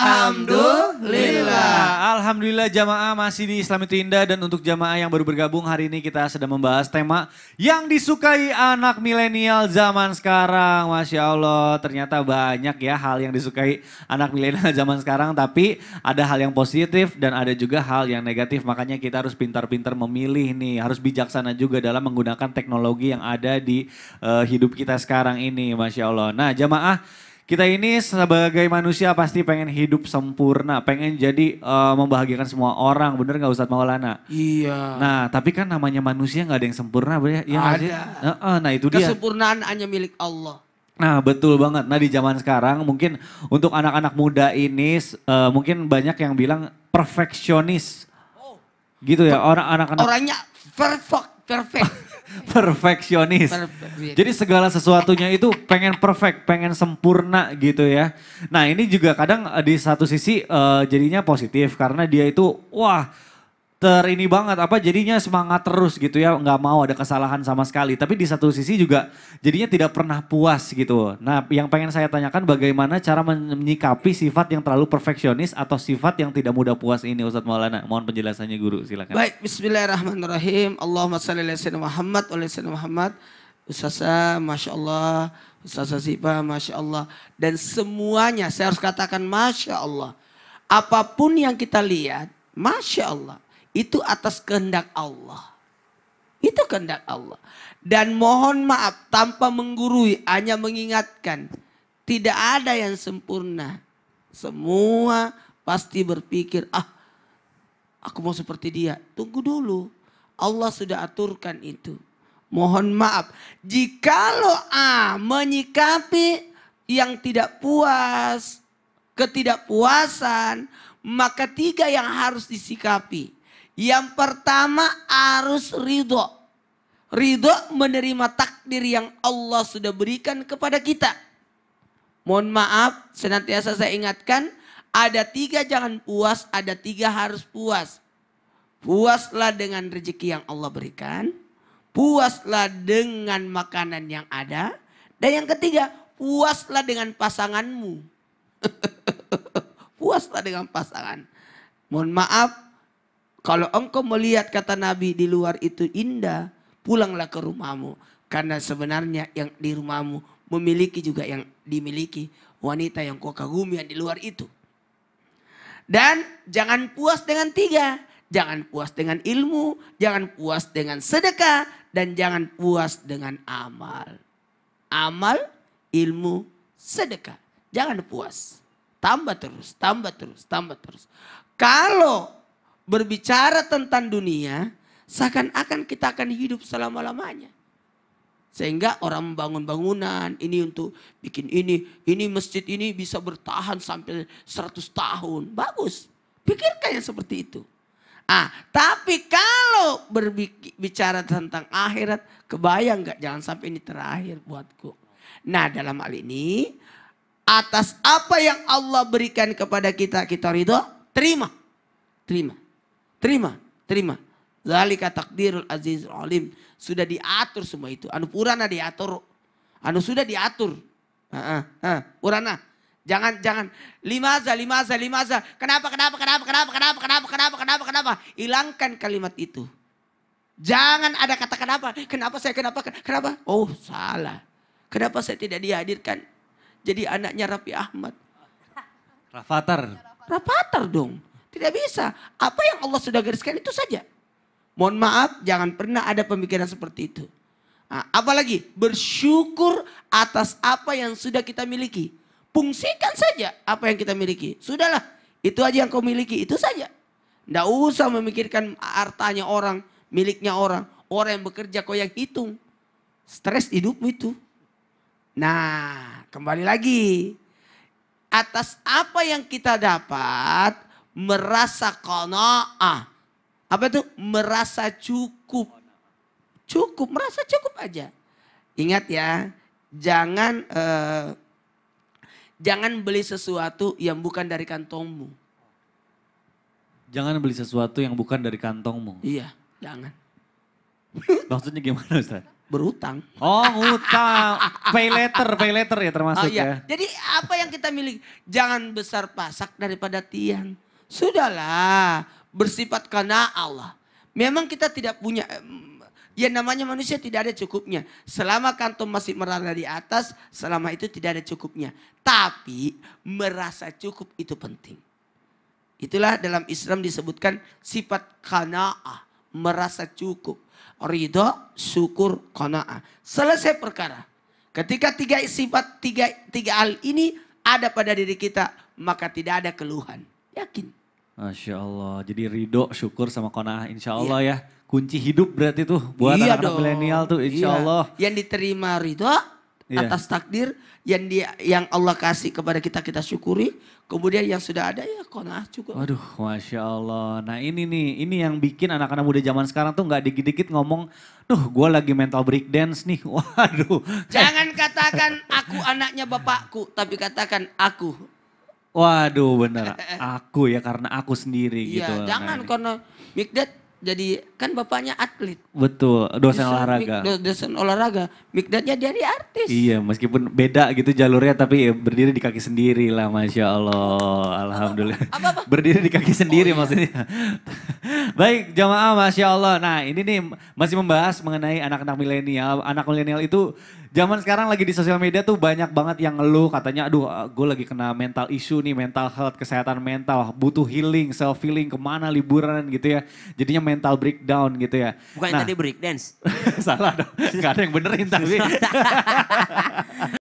Alhamdulillah. Alhamdulillah jamaah masih di Islam itu indah dan untuk jamaah yang baru bergabung hari ini kita sedang membahas tema yang disukai anak milenial zaman sekarang. Masya Allah ternyata banyak ya hal yang disukai anak milenial zaman sekarang tapi ada hal yang positif dan ada juga hal yang negatif. Makanya kita harus pintar-pintar memilih nih, harus bijaksana juga dalam menggunakan teknologi yang ada di uh, hidup kita sekarang ini. Masya Allah. Nah jamaah kita ini sebagai manusia pasti pengen hidup sempurna, pengen jadi uh, membahagiakan semua orang, bener nggak Ustadz Maulana? Iya. Nah, tapi kan namanya manusia nggak ada yang sempurna, bener ya? Ada. Nah, nah itu dia. Kesempurnaan hanya milik Allah. Nah betul banget. Nah di zaman sekarang mungkin untuk anak-anak muda ini uh, mungkin banyak yang bilang perfeksionis. Oh. Gitu ya orang anak-anak. Orangnya perfect, perfect. perfeksionis. Iya. Jadi segala sesuatunya itu pengen perfect, pengen sempurna gitu ya. Nah ini juga kadang eh, di satu sisi uh, jadinya positif karena dia itu wah ter ini banget apa jadinya semangat terus gitu ya nggak mau ada kesalahan sama sekali tapi di satu sisi juga jadinya tidak pernah puas gitu nah yang pengen saya tanyakan bagaimana cara menyikapi sifat yang terlalu perfeksionis atau sifat yang tidak mudah puas ini Ustadz Maulana mohon penjelasannya guru silakan baik Bismillahirrahmanirrahim Allahumma salli ala sayyidina Muhammad wa sayyidina Muhammad Ustaza Masya Allah Ustazah Ziba Masya Allah dan semuanya saya harus katakan Masya Allah apapun yang kita lihat Masya Allah itu atas kehendak Allah. Itu kehendak Allah. Dan mohon maaf tanpa menggurui, hanya mengingatkan. Tidak ada yang sempurna. Semua pasti berpikir, ah aku mau seperti dia. Tunggu dulu. Allah sudah aturkan itu. Mohon maaf. Jikalau A menyikapi yang tidak puas, ketidakpuasan, maka tiga yang harus disikapi. Yang pertama harus ridho. Ridho menerima takdir yang Allah sudah berikan kepada kita. Mohon maaf, senantiasa saya ingatkan, ada tiga jangan puas, ada tiga harus puas. Puaslah dengan rezeki yang Allah berikan, puaslah dengan makanan yang ada, dan yang ketiga, puaslah dengan pasanganmu. puaslah dengan pasangan. Mohon maaf, kalau engkau melihat kata Nabi di luar itu indah, pulanglah ke rumahmu. Karena sebenarnya yang di rumahmu memiliki juga yang dimiliki wanita yang kau kagumi yang di luar itu. Dan jangan puas dengan tiga. Jangan puas dengan ilmu, jangan puas dengan sedekah, dan jangan puas dengan amal. Amal, ilmu, sedekah. Jangan puas. Tambah terus, tambah terus, tambah terus. Kalau berbicara tentang dunia, seakan-akan kita akan hidup selama-lamanya. Sehingga orang membangun bangunan, ini untuk bikin ini, ini masjid ini bisa bertahan sampai 100 tahun. Bagus, pikirkan yang seperti itu. Ah, tapi kalau berbicara tentang akhirat, kebayang gak jangan sampai ini terakhir buatku. Nah dalam hal ini, atas apa yang Allah berikan kepada kita, kita ridho, terima. Terima. Terima, terima. Zalika takdirul azizul alim. Sudah diatur semua itu. Anu purana diatur. Anu sudah diatur. Purana. Jangan, jangan. Limaza, limaza, limaza. Kenapa, kenapa, kenapa, kenapa, kenapa, kenapa, kenapa, kenapa, kenapa. Hilangkan kalimat itu. Jangan ada kata kenapa. Kenapa saya, kenapa, kenapa. Oh salah. Kenapa saya tidak dihadirkan? Jadi anaknya Raffi Ahmad. Rafathar. Rafathar dong. Tidak bisa. Apa yang Allah sudah gariskan itu saja. Mohon maaf, jangan pernah ada pemikiran seperti itu. Nah, apalagi bersyukur atas apa yang sudah kita miliki. Fungsikan saja apa yang kita miliki. Sudahlah, itu aja yang kau miliki, itu saja. Tidak usah memikirkan hartanya orang, miliknya orang. Orang yang bekerja kau yang hitung. Stres hidupmu itu. Nah, kembali lagi. Atas apa yang kita dapat, merasa qanaah. Apa itu? Merasa cukup. Cukup, merasa cukup aja. Ingat ya, jangan eh, jangan beli sesuatu yang bukan dari kantongmu. Jangan beli sesuatu yang bukan dari kantongmu. Iya, jangan. Maksudnya gimana Ustaz? berutang. Oh, utang. pay letter, pay letter ya termasuk oh, iya. ya. Jadi apa yang kita miliki? Jangan besar pasak daripada tiang. Sudahlah, bersifat karena Allah. Memang kita tidak punya, ya namanya manusia tidak ada cukupnya. Selama kantong masih merada di atas, selama itu tidak ada cukupnya. Tapi merasa cukup itu penting. Itulah dalam Islam disebutkan sifat kana'ah, merasa cukup. Ridho, syukur, kana'ah. Selesai perkara. Ketika tiga sifat, tiga, tiga hal ini ada pada diri kita, maka tidak ada keluhan. Yakin. Masya Allah. Jadi ridho, syukur sama Konah insya iya. Allah iya. ya. Kunci hidup berarti tuh buat iya anak-anak milenial tuh insya iya. Allah. Yang diterima ridho iya. atas takdir. Yang dia, yang Allah kasih kepada kita, kita syukuri. Kemudian yang sudah ada ya Konah cukup. Waduh Masya Allah. Nah ini nih, ini yang bikin anak-anak muda zaman sekarang tuh nggak dikit-dikit ngomong. Duh gue lagi mental break dance nih. Waduh. Jangan katakan aku anaknya bapakku. Tapi katakan aku Waduh bener, eh, eh, eh. aku ya karena aku sendiri iya, gitu. Nah, jangan karena Mikdad jadi kan bapaknya atlet. Betul, dosen olahraga. Mik, dosen olahraga. Mikdatnya dari artis. Iya, meskipun beda gitu jalurnya tapi ya berdiri di kaki sendiri lah Masya Allah. Alhamdulillah. Apa, apa? Berdiri di kaki sendiri oh, iya. maksudnya. Baik, jamaah Masya Allah. Nah ini nih masih membahas mengenai anak-anak milenial. Anak milenial itu zaman sekarang lagi di sosial media tuh banyak banget yang ngeluh katanya aduh gue lagi kena mental issue nih mental health, kesehatan mental, butuh healing, self healing, kemana liburan gitu ya. Jadinya mental breakdown gitu ya. Bukan nah, tadi break salah dong. Gak ada yang benerin tapi.